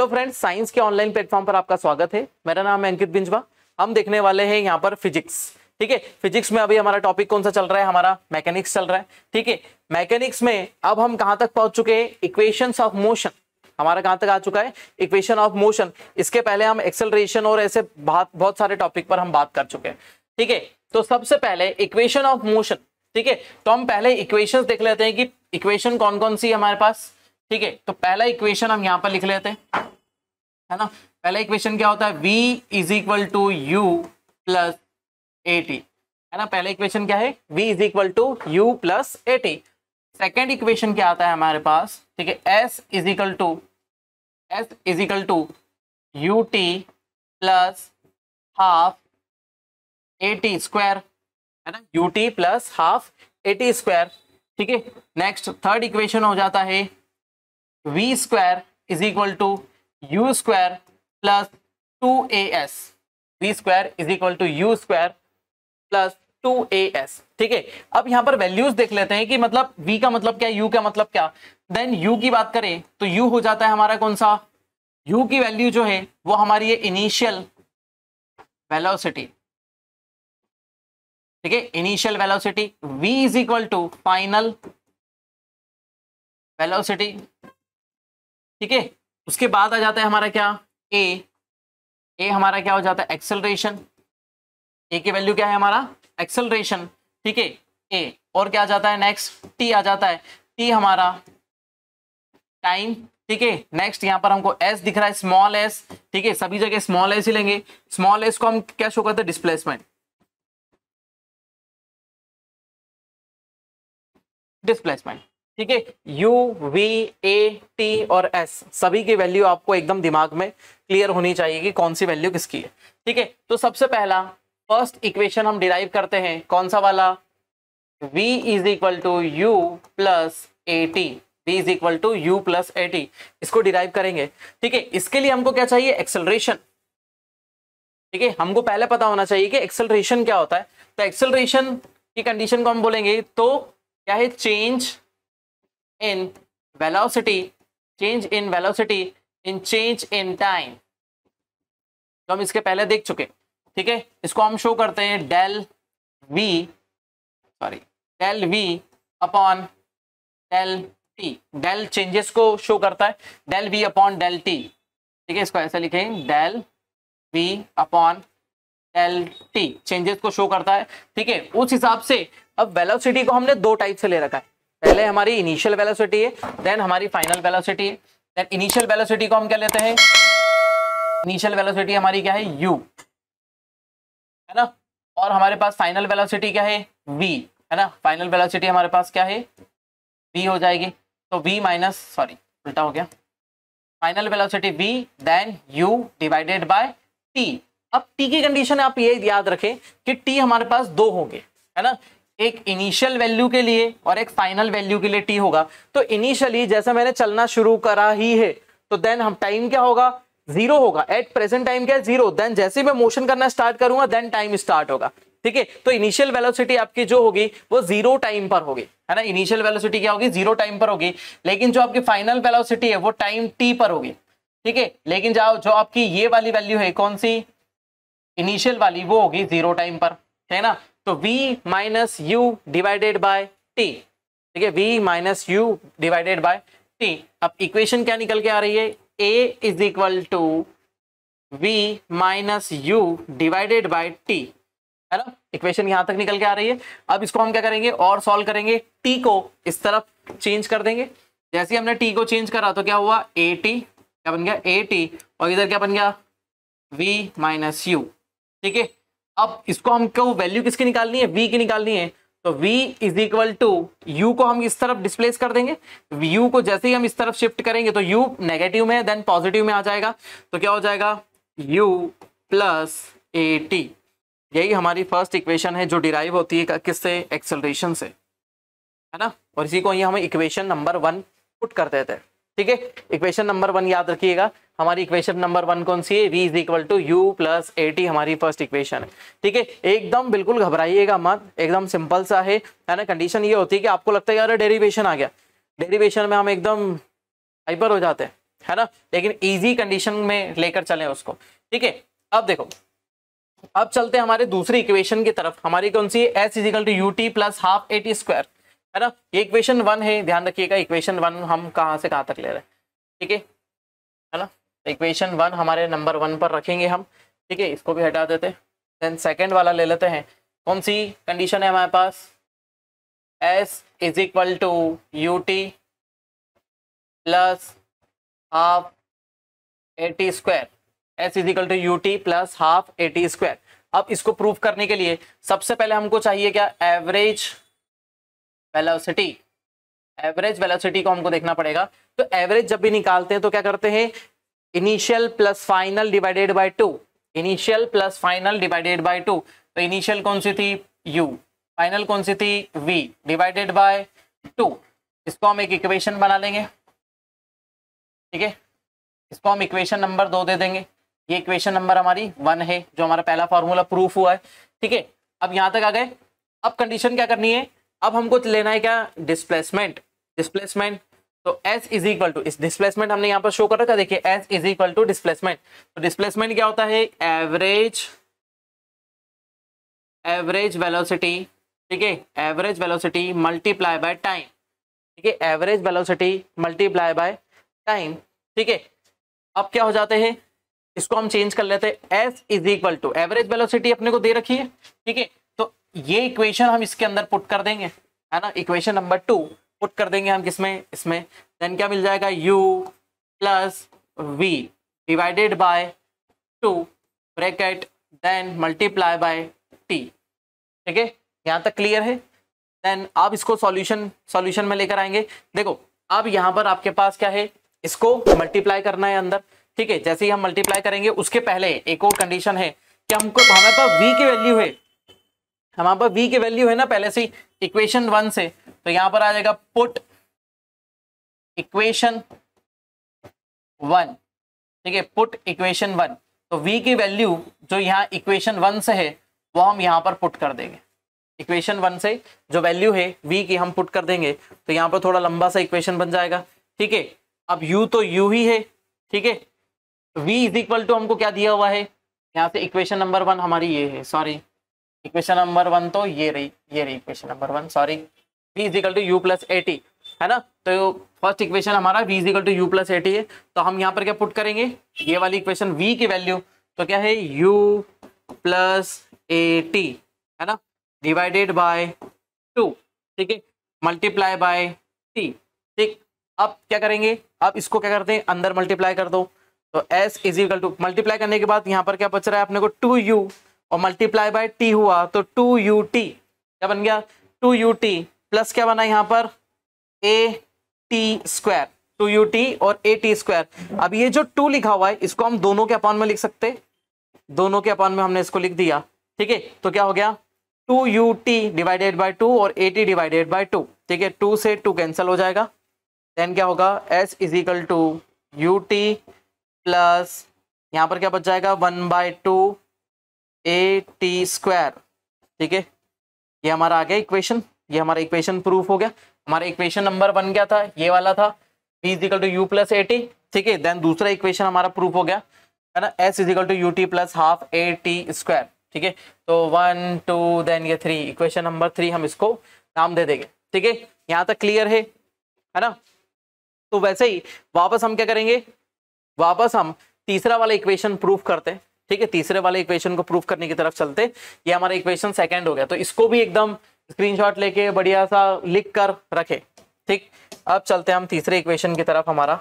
Hello friends science के online platform पर आपका स्वागत है मेरा नाम है अंकित बिंजवा हम देखने वाले हैं यहाँ पर फिजिक्स ठीक है फिजिक्स में अभी हमारा टॉपिक कौन सा चल रहा है हमारा मैकेनिक्स चल रहा है ठीक है मैकेनिक्स में अब हम कहाँ तक पहुंच चुके हैं इक्वेशन ऑफ मोशन हमारा कहाँ तक आ चुका है इक्वेशन ऑफ मोशन इसके पहले हम एक्सेलरेशन और ऐसे बहुत सारे टॉपिक पर हम बात कर चुके हैं ठीक है तो सबसे पहले इक्वेशन ऑफ मोशन ठीक है तो हम पहले इक्वेशन देख लेते हैं कि इक्वेशन कौन कौन सी है हमारे पास ठीक है तो पहला इक्वेशन हम यहां पर लिख लेते हैं है ना पहला इक्वेशन क्या होता है v is equal to u plus a t है ना पहला इक्वेशन क्या है v is equal to u plus a t second equation क्या आता है हमारे पास ठीक है s is equal to s is equal to u t plus half a t square है ना u t plus half a t square ठीक है नेक्स्ट थर्ड इक्वेशन हो जाता है v square is equal to plus two a s v square is equal to u square plus two a s ठीक है अब यहां पर वैल्यूज देख लेते हैं कि मतलब v का मतलब क्या u का मतलब क्या देन u की बात करें तो u हो जाता है हमारा कौन सा u की वैल्यू जो है वो हमारी है इनिशियल वेलोसिटी ठीक है initial velocity v is equal to final velocity ठीक है उसके बाद आ जाता है हमारा क्या ए ए हमारा क्या हो जाता है एक्सेलरेशन ए की वैल्यू क्या है हमारा एक्सेलरेशन ठीक है ए और क्या आ जाता है नेक्स्ट टी आ जाता है टी हमारा टाइम ठीक है नेक्स्ट यहां पर हमको एस दिख रहा है स्मॉल एस ठीक है सभी जगह स्मॉल एस ही लेंगे स्मॉल एस को हम क्या शो करते हैं डिस्प्लेसमेंट डिस्प्लेसमेंट ठीक है यू वी ए टी और एस सभी की वैल्यू आपको एकदम दिमाग में क्लियर होनी चाहिए कि कौन सी वैल्यू किसकी है ठीक है तो सबसे पहला फर्स्ट इक्वेशन हम डिराइव करते हैं कौन सा वाला v is equal to u plus a t v is equal to u plus a t इसको डिराइव करेंगे ठीक है इसके लिए हमको क्या चाहिए एक्सेलरेशन ठीक है हमको पहले पता होना चाहिए कि एक्सेलरेशन क्या होता है तो एक्सेलरेशन की कंडीशन को हम बोलेंगे तो क्या है change in velocity, change in velocity in change in time. तो हम इसके पहले देख चुके ठीक है इसको हम शो करते हैं del v sorry del v upon del t del changes को शो करता है del v upon del t ठीक है इसको ऐसे लिखें del v upon del t changes को शो करता है ठीक है उस हिसाब से अब वेलोसिटी को हमने दो टाइप से ले रखा है पहले हमारी इनिशियल वेलोसिटी है देन हमारी फाइनल वेलोसिटी है देन इनिशियल वेलोसिटी को हम क्या लेते हैं इनिशियल वेलोसिटी हमारी क्या है यू है ना और हमारे पास फाइनल वेलोसिटी क्या है वी है ना फाइनल वेलोसिटी हमारे पास क्या है वी हो जाएगी तो वी माइनस सॉरी उल्टा हो गया final velocity v then u divided by t अब टी की कंडीशन आप ये याद रखें कि टी हमारे पास दो होंगे है ना एक इनिशियल वैल्यू के लिए और एक फाइनल वैल्यू के लिए टी होगा तो इनिशियली जैसे मैंने चलना शुरू करा ही है तो देन हम टाइम क्या होगा जीरो होगा एट प्रेजेंट टाइम क्या है जीरो देन जैसे मैं मोशन करना स्टार्ट करूंगा देन टाइम स्टार्ट होगा ठीक है तो इनिशियल वेलोसिटी आपकी जो होगी वो जीरो टाइम पर होगी है ना इनिशियल वेलोसिटी क्या होगी जीरो टाइम पर होगी लेकिन जो आपकी फाइनल वेलोसिटी है वो टाइम टी पर होगी ठीक है लेकिन जाओ जो आपकी ये वाली वैल्यू है कौन सी इनिशियल वाली वो होगी जीरो टाइम पर है ना तो v minus u divided by t ठीक है v minus u divided by t अब इक्वेशन क्या निकल के आ रही है a is equal to v minus u divided by t है ना इक्वेशन यहां तक निकल के आ रही है अब इसको हम क्या करेंगे और सॉल्व करेंगे t को इस तरफ चेंज कर देंगे जैसे हमने t को चेंज करा तो क्या हुआ ए टी क्या बन गया ए टी और इधर क्या बन गया v माइनस यू ठीक है अब इसको हमको वैल्यू किसकी निकालनी है वी की निकालनी है तो v is equal to u को हम इस तरफ डिस्प्लेस कर देंगे u को जैसे ही हम इस तरफ शिफ्ट करेंगे तो u नेगेटिव में देन पॉजिटिव में आ जाएगा तो क्या हो जाएगा u प्लस ए टी यही हमारी फर्स्ट इक्वेशन है जो डिराइव होती है किससे एक्सेलरेशन से है ना और इसी को ही हम इक्वेशन नंबर वन पुट कर देते हैं ठीक है इक्वेशन नंबर वन याद रखिएगा हमारी इक्वेशन नंबर वन कौन सी है v is equal to u plus a t हमारी फर्स्ट इक्वेशन है ठीक है एकदम बिल्कुल घबराइएगा मत एकदम सिंपल सा है है ना कंडीशन ये होती है कि आपको लगता है यार डेरिवेशन आ गया डेरिवेशन में हम एकदम हाइपर हो जाते हैं है ना लेकिन इजी कंडीशन में लेकर चले उसको ठीक है अब देखो अब चलते हैं हमारे दूसरी इक्वेशन की तरफ हमारी कौन सी है s is equal to u t plus half a t square है ना ये इक्वेशन वन है ध्यान रखिएगा इक्वेशन वन हम कहाँ से कहाँ तक ले रहे हैं ठीक है है ना इक्वेशन वन हमारे नंबर वन पर रखेंगे हम ठीक है इसको भी हटा देते देन सेकेंड वाला ले लेते हैं कौन सी कंडीशन है हमारे पास s is equal to u t plus half a t square s is equal to u t plus half a t square अब इसको प्रूव करने के लिए सबसे पहले हमको चाहिए क्या एवरेज वेलोसिटी एवरेज वेलोसिटी को हमको देखना पड़ेगा तो एवरेज जब भी निकालते हैं तो क्या करते हैं initial plus final divided by two initial plus final divided by two तो इनिशियल कौन सी थी यू फाइनल कौन सी थी वी डिवाइडेड बाय टू इसको हम एक इक्वेशन बना लेंगे ठीक है इसको हम इक्वेशन नंबर दो दे देंगे ये इक्वेशन नंबर हमारी वन है जो हमारा पहला फॉर्मूला प्रूफ हुआ है ठीक है अब यहां तक आ गए अब कंडीशन क्या करनी है अब हमको तो लेना है क्या डिस्प्लेसमेंट डिस्प्लेसमेंट तो एस इज इक्वल टू इस डिस्प्लेसमेंट हमने यहाँ पर शो कर रखा देखिए s is equal to displacement तो डिस्प्लेसमेंट क्या होता है एवरेज एवरेज वेलोसिटी ठीक है average velocity multiply by time ठीक है average velocity multiply by time ठीक है अब क्या हो जाते हैं इसको हम चेंज कर लेते हैं s is equal to average velocity अपने को दे रखी है ठीक है ये इक्वेशन हम इसके अंदर पुट कर देंगे है ना इक्वेशन नंबर टू पुट कर देंगे हम किसमें इसमें देन क्या मिल जाएगा u plus v divided by two bracket then multiply by t ठीक है यहाँ तक क्लियर है देन आप इसको सॉल्यूशन सॉल्यूशन में लेकर आएंगे देखो अब यहाँ पर आपके पास क्या है इसको मल्टीप्लाई करना है अंदर ठीक है जैसे ही हम मल्टीप्लाई करेंगे उसके पहले एक और कंडीशन है कि हमको हमारे पास v की वैल्यू है हमारे पास वी की वैल्यू है ना पहले से इक्वेशन वन से तो यहां पर आ जाएगा पुट इक्वेशन वन ठीक है पुट इक्वेशन वन तो वी की वैल्यू जो यहाँ इक्वेशन वन से है वो हम यहाँ पर पुट कर देंगे इक्वेशन वन से जो वैल्यू है वी की हम पुट कर देंगे तो यहाँ पर थोड़ा लंबा सा इक्वेशन बन जाएगा ठीक है अब यू तो यू ही है ठीक है वी इज इक्वल टू हमको क्या दिया हुआ है यहाँ से इक्वेशन नंबर वन हमारी ये है सॉरी इक्वेशन नंबर वन तो ये रही ये रही equation number one sorry v is equal to u plus a t है ना तो फर्स्ट इक्वेशन हमारा v is equal to u plus a t है तो हम यहाँ पर क्या पुट करेंगे ये वाली इक्वेशन वी की वैल्यू तो क्या है यू प्लस एटी है ना डिवाइडेड बाय टू ठीक है मल्टीप्लाई बाय टी ठीक अब क्या करेंगे अब इसको क्या करते हैं अंदर मल्टीप्लाई कर दो तो एस इजिकल टू मल्टीप्लाई करने के बाद यहाँ पर क्या बच रहा है अपने को टू यू और मल्टीप्लाई बाय टी हुआ तो टू यू टी क्या बन गया टू यू टी प्लस क्या बना यहाँ पर a t square two u t और ए टी स्क्वायर अब ये जो टू लिखा हुआ है इसको हम दोनों के अपान में लिख सकते दोनों के अपान में हमने इसको लिख दिया ठीक है तो क्या हो गया two u t divided by two और a t divided by two ठीक है टू से टू कैंसिल हो जाएगा देन क्या होगा s is equal to u t plus यहाँ पर क्या बच जाएगा one by two a t square ठीक है ये हमारा आ गया इक्वेशन ये हमारा इक्वेशन प्रूफ हो गया हमारा इक्वेशन नंबर बन गया था ये वाला था v is equal to u plus a t ठीक है देन दूसरा इक्वेशन हमारा प्रूफ हो गया है ना s is equal to u t plus half a t square ठीक है तो वन टू देन ये थ्री इक्वेशन नंबर थ्री हम इसको नाम दे देंगे ठीक है यहाँ तक क्लियर है है ना तो वैसे ही वापस हम क्या करेंगे वापस हम तीसरा वाला इक्वेशन प्रूफ करते हैं ठीक है तीसरे वाले इक्वेशन को प्रूफ करने की तरफ चलते ये हमारा इक्वेशन सेकेंड हो गया तो इसको भी एकदम स्क्रीनशॉट लेके बढ़िया सा लिख कर रखे ठीक अब चलते हैं हम तीसरे इक्वेशन की तरफ हमारा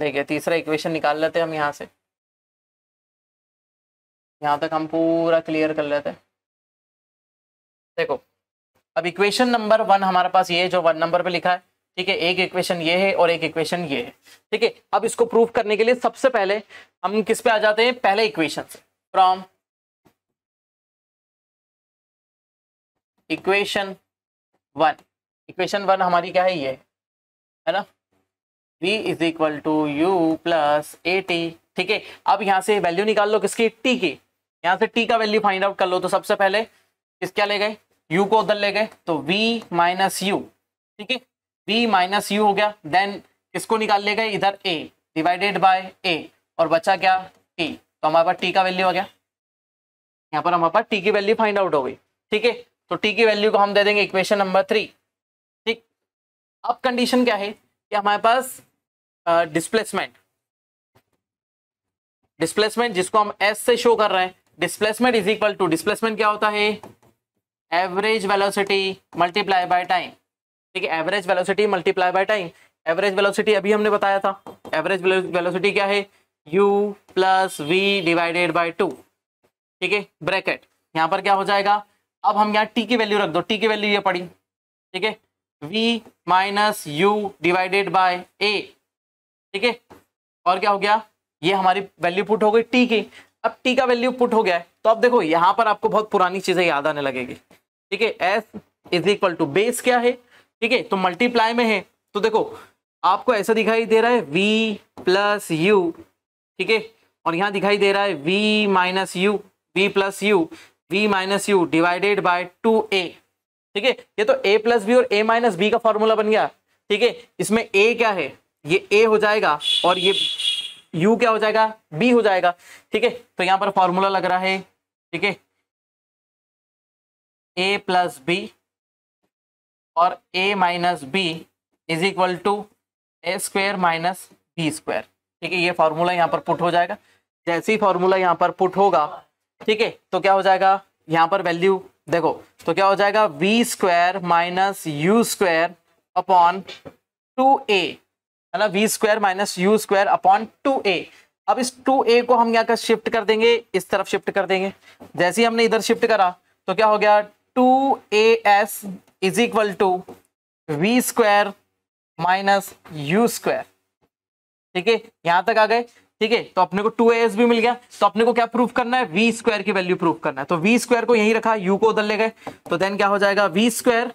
देखिए तीसरा इक्वेशन निकाल लेते हैं हम यहाँ से यहां तक हम पूरा क्लियर कर लेते हैं देखो अब इक्वेशन नंबर वन हमारे पास ये जो वन नंबर पे लिखा है ठीक है एक इक्वेशन ये है और एक इक्वेशन ये है ठीक है अब इसको प्रूव करने के लिए सबसे पहले हम किस पे आ जाते हैं पहले equation from equation one equation one हमारी क्या है ये है ना v is equal to u plus a t ठीक है अब यहां से वैल्यू निकाल लो किसकी t की यहां से t का वैल्यू फाइंड आउट कर लो तो सबसे पहले किस क्या ले गए u को उधर ले गए तो v माइनस यू ठीक है बी माइनस यू हो गया देन किसको निकाल लेगा इधर ए डिवाइडेड बाय ए और बचा क्या टी तो हमारे पास टी का वैल्यू आ गया यहाँ पर हमारे पास टी की वैल्यू फाइंड आउट हो गई ठीक है तो टी की वैल्यू को हम दे देंगे इक्वेशन नंबर थ्री ठीक अब कंडीशन क्या है कि हमारे पास डिस्प्लेसमेंट डिस्प्लेसमेंट जिसको हम एस से शो कर रहे हैं displacement is equal to displacement क्या होता है average velocity multiply by time है average velocity multiply by time average velocity अभी हमने बताया था एवरेज वेलोसिटी क्या है u plus v divided by two ठीक है ब्रैकेट यहाँ पर क्या हो जाएगा अब हम यहाँ t की वैल्यू रख दो t की वैल्यू ये पड़ी ठीक है v minus u divided by a ठीक है और क्या हो गया ये हमारी वैल्यू पुट हो गई t की अब t का वैल्यू पुट हो गया है तो अब देखो यहाँ पर आपको बहुत पुरानी चीज़ें याद आने लगेगी ठीक है s is equal to base क्या है ठीक है तो मल्टीप्लाई में है तो देखो आपको ऐसा दिखाई दे रहा है v प्लस यू ठीक है और यहाँ दिखाई दे रहा है v minus u v plus u v minus u divided by two a ठीक है ये तो a प्लस बी और a माइनस बी का फॉर्मूला बन गया ठीक है इसमें a क्या है ये a हो जाएगा और ये u क्या हो जाएगा b हो जाएगा ठीक है तो यहाँ पर फॉर्मूला लग रहा है ठीक है a प्लस बी और a minus b is equal to a square minus b square ठीक है ये फॉर्मूला यहाँ पर पुट हो जाएगा जैसे ही फॉर्मूला यहाँ पर पुट होगा ठीक है तो क्या हो जाएगा यहाँ पर वैल्यू देखो तो क्या हो जाएगा v square minus u square upon two a है ना v square minus u square upon two a अब इस टू ए को हम यहाँ का शिफ्ट कर देंगे इस तरफ शिफ्ट कर देंगे जैसे ही हमने इधर शिफ्ट करा तो क्या हो गया two a s is equal to v square minus u square ठीक है यहां तक आ गए ठीक है तो अपने को टू एस भी मिल गया तो अपने को क्या प्रूफ करना है वी स्क्वायर की वैल्यू प्रूफ करना है तो वी स्क्वायर को यही रखा यू को उधर ले गए तो देन क्या हो जाएगा वी स्क्वायर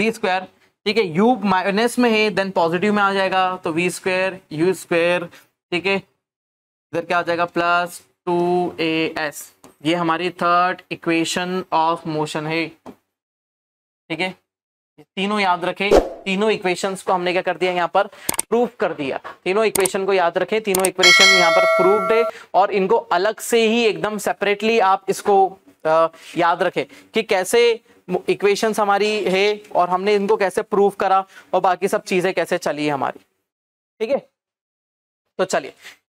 वी स्क्वायर ठीक है यू माइनस में है देन पॉजिटिव में आ जाएगा तो वी स्क्वायर यू स्क्वायर ठीक है इधर क्या आ जाएगा प्लस टू ए एस ये हमारी थर्ड इक्वेशन ऑफ मोशन है ठीक है तीनों याद रखें तीनों इक्वेशंस को हमने क्या कर दिया यहाँ पर प्रूफ कर दिया तीनों इक्वेशन को याद रखें तीनों इक्वेशन यहाँ पर प्रूव्ड है और इनको अलग से ही एकदम सेपरेटली आप इसको आ, याद रखें कि कैसे इक्वेशंस हमारी है और हमने इनको कैसे प्रूफ करा और बाकी सब चीजें कैसे चली हमारी ठीक है तो चलिए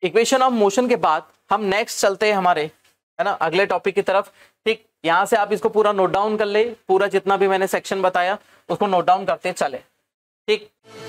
इक्वेशन ऑफ मोशन के बाद हम नेक्स्ट चलते हैं हमारे है ना अगले टॉपिक की तरफ ठीक यहां से आप इसको पूरा नोट डाउन कर ले पूरा जितना भी मैंने सेक्शन बताया उसको नोट डाउन करते चले ठीक